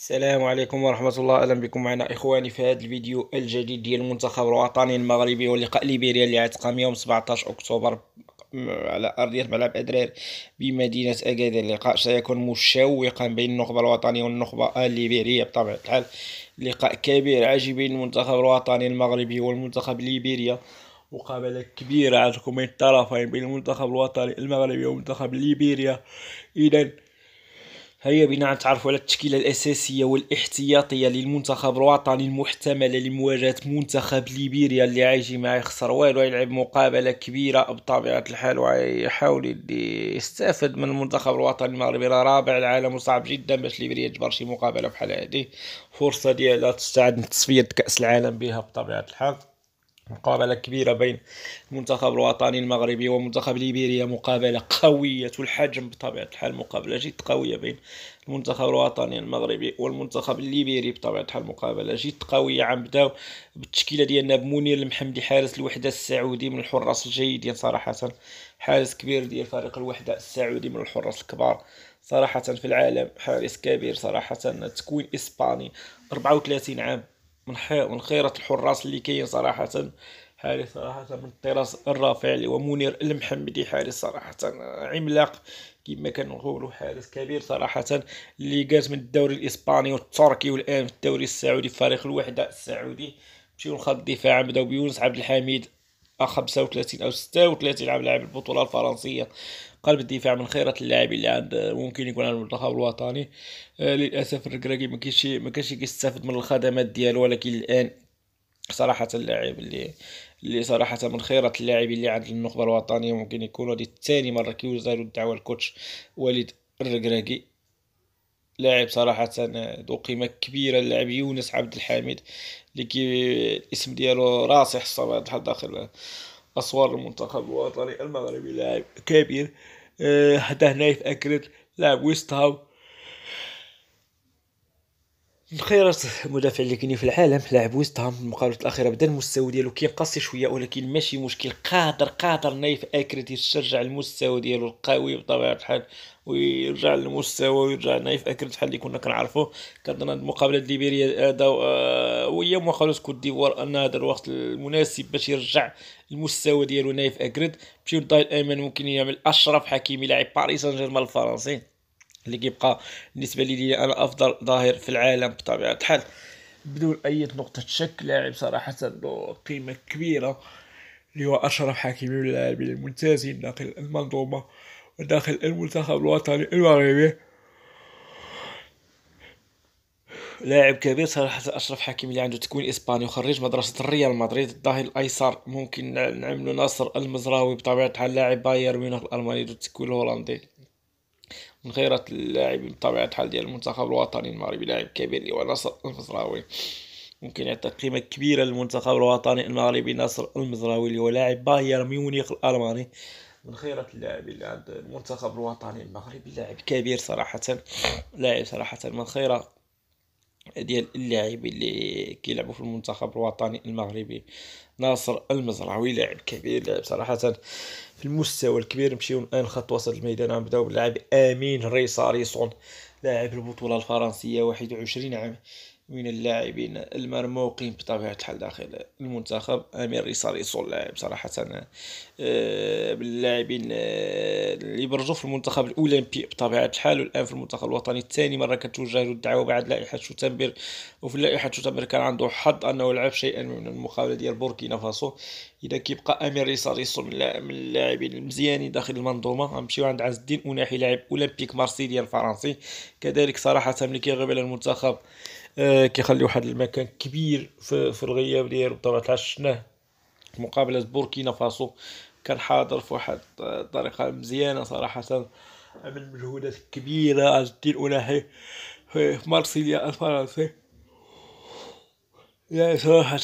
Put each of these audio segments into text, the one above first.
السلام عليكم ورحمة الله أهلا بكم معنا إخواني في هذا الفيديو الجديد ديال المنتخب الوطني المغربي ولقاء ليبيريا اللي عتقام يوم 17 أكتوبر على أرضية ملعب ادرير بمدينة أكادير اللقاء سيكون مشوقا بين النخبة الوطنية والنخبة الليبيرية بطبيعة الحال لقاء كبير عاجي بين المنتخب الوطني المغربي والمنتخب ليبيريا مقابلة كبيرة عندكم بين الطرفين بين المنتخب الوطني المغربي والمنتخب ليبيريا إذا هيا بنا نتعرف على التشكيلة الأساسية والاحتياطية للمنتخب الوطني المحتملة لمواجهة منتخب ليبيريا اللي عايش ما يخسر والو يلعب مقابلة كبيرة بطبيعة الحال ويحاول يستافد من المنتخب الوطني المغربي رابع العالم وصعب جدا باش ليبيريا تجبر شي مقابلة بحال هذه فرصة ديالها تستعد لتصفية كأس العالم بها بطبيعة الحال مقابلة كبيرة بين المنتخب الوطني المغربي ومنتخب ليبيريا مقابلة قوية الحجم بطبيعة الحال مقابلة جد قوية بين المنتخب الوطني المغربي والمنتخب الليبيري بطبيعة الحال مقابلة جد قوية عم بداو بالتشكيلة ديالنا بمنير المحمدي حارس الوحدة السعودي من الحراس الجيدين صراحة حارس كبير ديال فريق الوحدة السعودي من الحراس الكبار صراحة في العالم حارس كبير صراحة تكوين إسباني 34 عام من من خيرة الحراس اللي كاين صراحة حارس صراحة من الطراز الرافع اللي هو منير المحمدي حارس صراحة عملاق كما كنقولوا حارس كبير صراحة اللي جات من الدوري الإسباني والتركي والآن في الدوري السعودي فريق الوحدة السعودي مشيو لخط الدفاع بداو بيونس عبد الحميد 35 او 36 عام لاعب البطوله الفرنسيه قلب الدفاع من خيرة اللاعبين اللي عند ممكن يكون على المنتخب الوطني آه، للاسف الركراكي ما كاينش ما كانش كيستافد من الخدمات ديالو ولكن الان صراحه اللاعب اللي اللي صراحة من خيرة اللاعبين اللي عند النخبة الوطنية ممكن يكون هذه ثاني مرة كيوزالوا الدعوة الكوتش وليد الركراكي لاعب صراحة ذو قيمة كبيرة اللاعب يونس عبد الحميد اللي كي الاسم ديالو راسخ الصباح داخل أسوار المنتخب الوطني المغربي لاعب كبير آه، حتى هنا في أكريت لاعب ويست هاو الخيارات المدافع اللي كاينين في العالم لاعب ويست هام المقابله الاخيره بدا المستوى ديالو كينقص شويه ولكن ماشي مشكل قادر قادر نايف اكريتي يرجع المستوى ديالو القوي بطبيعه الحال ويرجع للمستوى ويرجع نايف اكريت بحال اللي كنا كنعرفوه كنظن هاد المقابله ليبيريا هذا آه، وهي مقابله كوت ديفوار ان هذا الوقت المناسب باش يرجع المستوى ديالو نايف اكريت مشيو للدار الايمن ممكن يعمل اشرف حكيمي لاعب باريس سان جيرمان الفرنسي اللي كيبقى بالنسبه لي انا افضل ظاهر في العالم بطبيعه الحال بدون اي نقطه شك لاعب صراحه له قيمه كبيره اللي هو اشرف حكيمي من اللاعبين الممتازين داخل المنظومه وداخل المنتخب الوطني المغربي لاعب كبير صراحة أشرف حكيمي اللي عنده تكوين إسباني وخريج مدرسة ريال مدريد الظاهر الأيسر ممكن نعملو ناصر المزراوي بطبيعة الحال لاعب باير ميونخ الألماني ذو التكوين الهولندي من خيرات اللاعبين بطبيعة الحال ديال المنتخب الوطني المغربي لاعب كبير هو نصر المزراوي ممكن يعطي قيمة كبيرة للمنتخب الوطني المغربي نصر المزراوي اللي هو لاعب بايرن ميونخ الألماني من خيرة اللاعبين اللي عند المنتخب الوطني المغربي لاعب كبير صراحة لاعب صراحة من خيرة ديال اللاعبين اللي كيلعبوا في المنتخب الوطني المغربي ناصر المزرعوي لاعب كبير لعب صراحه في المستوى الكبير نمشيو الان خط وسط الميدان نبداو باللاعب امين ريساريسون لاعب البطوله الفرنسيه 21 عام من اللاعبين المرموقين بطبيعة الحال داخل المنتخب أمير ريساريسو لاعب صراحة آه، باللاعبين آه، اللي برجوا في المنتخب الأولمبي بطبيعة الحال والآن في المنتخب الوطني الثاني مرة كتوجه له الدعوة بعد لائحة شوتنبر وفي لائحة شوتنبر كان عنده حظ أنه لعب شيئا من المقابلة ديال بوركينا فاسو إذا كيبقى أمير ريساريسو من اللاعبين المزيانين داخل المنظومة غنمشيو عند عز الدين اوناحي لاعب أولمبيك مارسيليا الفرنسي كذلك صراحة ملي كيغيب على المنتخب آه، كيخلي واحد المكان كبير في, في الغياب ديالو بالطبع تعشناه مقابله بوركينا فاسو كان حاضر في واحد الطريقه مزيانه صراحه عمل مجهودات كبيره عز الدين الاحي في مارسيليا الفرنسي يعني صراحة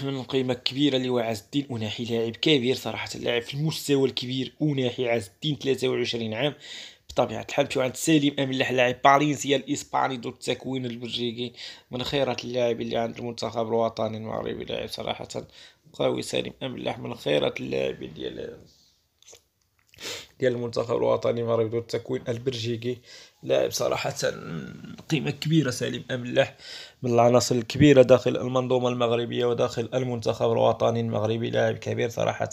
من القيمة الكبيرة اللي هو عز الدين أوناحي لاعب كبير صراحة لاعب في المستوى الكبير أوناحي عز الدين 23 عام بطبيعه الحال شو عند سليم املاح لاعب باريزي الاسباني ذو التكوين البلجيكي من خيره اللاعبين اللي عند المنتخب الوطني المغربي لاعب صراحه قوي سليم املاح من خيره اللاعبين ديال ديال المنتخب الوطني المغربي ذو التكوين البلجيكي لاعب صراحة قيمة كبيرة سليم أملاح من العناصر الكبيرة داخل المنظومة المغربية وداخل المنتخب الوطني المغربي لاعب كبير صراحة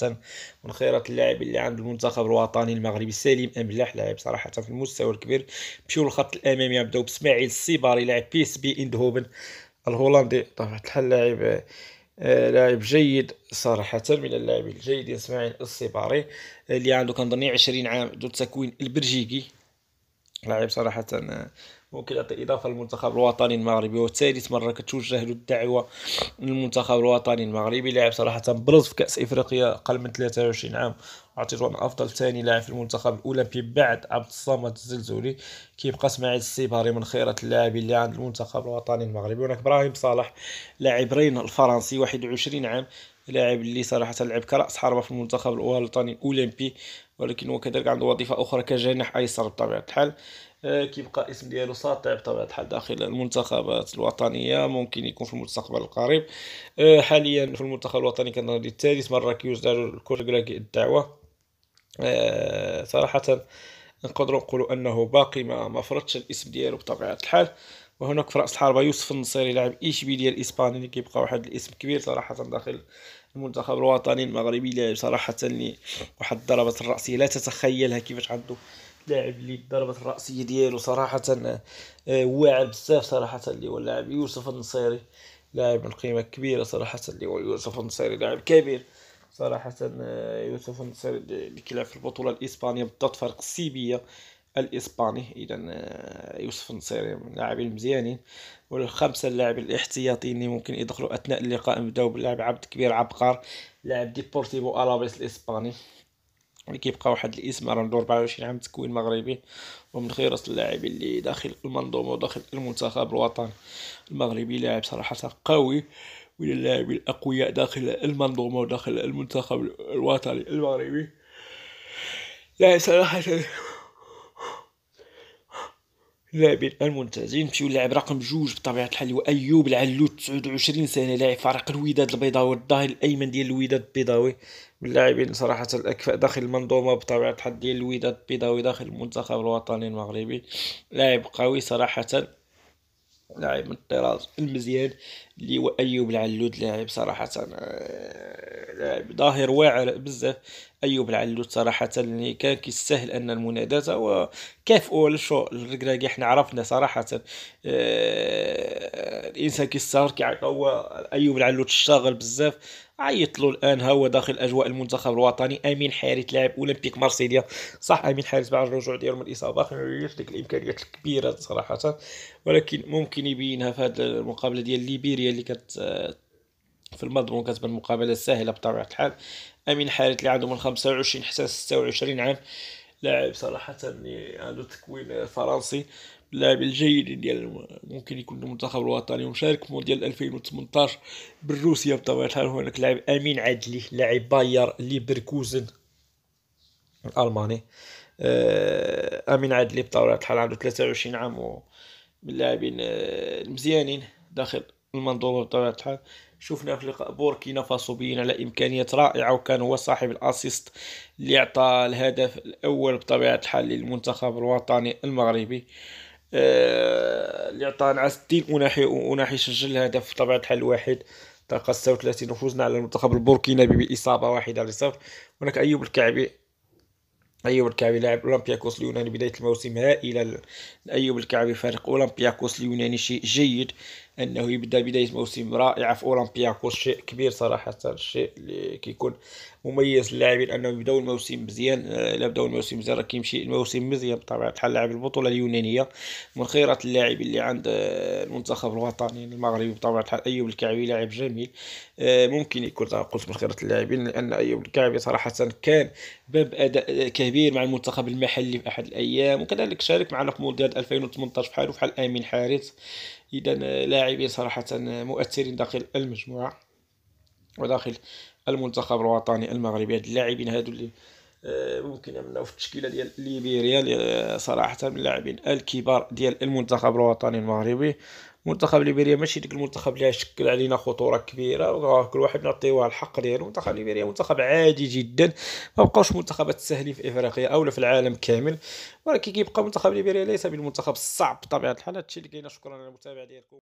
من خيرة اللاعب اللي عند المنتخب الوطني المغربي سليم أملاح لاعب صراحة في المستوى الكبير مشيو للخط الأمامي نبداو بإسماعيل السيباري لاعب بي اس بي اندهوفن الهولندي طبعا الحال لاعب آه، لاعب جيد صراحة من اللاعبين الجيدين إسماعيل السيباري اللي عنده كنظني 20 عام ذو التكوين البلجيكي لاعب إيه، صراحة ممكن يعطي إضافة للمنتخب الوطني المغربي وثالث مرة كتوجه له الدعوة للمنتخب الوطني المغربي لاعب صراحة برز في كأس إفريقيا أقل من 23 عام أعطيته أنا أفضل ثاني لاعب في المنتخب الأولمبي بعد عبد الصمد الزلزولي كيبقى اسماعيل السيباري من خيرة اللاعبين اللي عند المنتخب الوطني المغربي هناك إبراهيم صالح لاعب رين الفرنسي 21 عام لاعب اللي صراحه لعب كراس حربه في المنتخب الوطني الاولمبي ولكن هو كذلك عنده وظيفه اخرى كجناح ايسر بطبيعه الحال آه، كيبقى اسم ديالو ساطع بطبيعه الحال داخل المنتخبات الوطنيه ممكن يكون في المستقبل القريب آه، حاليا في المنتخب الوطني كان الثالث مره كيوز داروا الكورغلاكي الدعوه آه، صراحه نقدروا نقولوا انه باقي ما مفرطش الاسم ديالو بطبيعه الحال وهناك في راس الحربه يوسف النصيري لاعب ايشبيليه الاسباني اللي كيبقى واحد الاسم كبير صراحه داخل المنتخب الوطني المغربي لاعب صراحه اللي واحد الضربة الراسيه لا تتخيلها كيفاش عنده لاعب اللي ضربه الراسيه ديالو صراحه آه، واعر بزاف صراحه اللي هو اللاعب يوسف النصيري لاعب من قيمه كبيره صراحه اللي هو يوسف النصيري لاعب كبير صراحه آه، يوسف النصيري اللي كيلعب في البطوله الاسبانيه بالضبط فرق السيبيه الاسباني اذا آه، يوسف النصيري من اللاعبين المزيانين والخمسه اللاعبين الاحتياطيين اللي ممكن يدخلوا اثناء اللقاء نبداو باللاعب عبد الكبير عبقار لاعب ديبورتيفو الافيس الاسباني اللي كيبقى واحد الاسم راه عنده 24 عام تكوين مغربي ومن خيرة اللاعبين اللي داخل المنظومه وداخل المنتخب الوطني المغربي لاعب صراحه قوي من اللاعبين الاقوياء داخل المنظومه وداخل المنتخب الوطني المغربي لا صراحه اللاعبين الممتازين مشيو اللاعب رقم جوج بطبيعه الحال هو ايوب العلوت 29 سنه لاعب فريق الوداد البيضاوي الظاهر الايمن ديال الوداد البيضاوي من اللاعبين صراحه الاكفاء داخل المنظومه بطبيعه الحال ديال الوداد البيضاوي داخل المنتخب الوطني المغربي لاعب قوي صراحه لاعب من الطراز المزيان اللي هو ايوب العلود لاعب صراحه آه، لاعب ظاهر واعر بزاف ايوب العلوت صراحه اللي كان كيستاهل ان المناداه وكافئوا الشو الركراكي حنا عرفنا صراحه آه الانسان كيستاهل هو ايوب العلوت الشاغل بزاف عيط له الان هو داخل اجواء المنتخب الوطني امين حارث لاعب اولمبيك مارسيليا صح امين حارث بعد الرجوع ديالو من الاصابه خلينا ديك الامكانيات الكبيره صراحه ولكن ممكن يبينها في هذه المقابله ديال ليبيريا اللي كت في المضمون كتبان مقابله سهله بطبيعه الحال امين حارث اللي عنده من 25 حتى 26 عام لاعب صراحه عنده تكوين فرنسي اللاعب الجيد ديال ممكن يكون المنتخب الوطني ومشارك في مونديال 2018 بالروسيا بطبيعه الحال هناك لاعب امين عدلي لاعب باير ليبركوزن الالماني آه، امين عدلي بطبيعه الحال عنده 23 عام من اللاعبين آه، المزيانين داخل المنظومه بطبيعه الحال شفنا في لقاء بوركينا فاسو بينا على امكانيات رائعه وكان هو صاحب الاسيست اللي اعطى الهدف الاول بطبيعه الحال للمنتخب الوطني المغربي آه، اللي عطى نعس الدين اناحي اناحي سجل الهدف بطبيعه الحال الواحد تلقى 36 وفوزنا على المنتخب البوركينابي بإصابة واحدة لصفر هناك أيوب الكعبي ايوب الكعبي لاعب اولمبياكوس اليوناني بدايه الموسم هائله ايوب الكعبي فريق اولمبياكوس اليوناني شيء جيد انه يبدا بدايه موسم رائعه في اولمبياكوس شيء كبير صراحه الشيء اللي كيكون مميز للاعبين انهم يبداو الموسم مزيان الا آه، بداو الموسم مزيان راه كيمشي الموسم مزيان بطبيعه الحال لاعب البطوله اليونانيه من خيره اللاعب اللي عند آه، المنتخب الوطني المغربي بطبيعه الحال ايوب الكعبي لاعب جميل آه، ممكن يكون قلت من خيره اللاعبين لان ايوب الكعبي صراحه كان باب اداء كبير مع المنتخب المحلي في احد الايام وكذلك شارك معنا في مونديال 2018 بحاله بحال امين حارث اذا لاعب لاعبين صراحة مؤثرين داخل المجموعة وداخل المنتخب الوطني المغربي هاد اللاعبين هادو اللي آه، ممكن نعملو في التشكيله ديال ليبيريا آه، صراحه من اللاعبين الكبار ديال المنتخب الوطني المغربي منتخب ليبيريا ماشي ديك المنتخب اللي شكل علينا خطوره كبيره كل واحد نعطيوه الحق ديالو منتخب ليبيريا منتخب عادي جدا ما بقاوش منتخبات سهلين في افريقيا اولا في العالم كامل ولكن كيبقى منتخب ليبيريا ليس بالمنتخب الصعب بطبيعه الحال هادشي اللي كاين شكرا على المتابعه ديالكم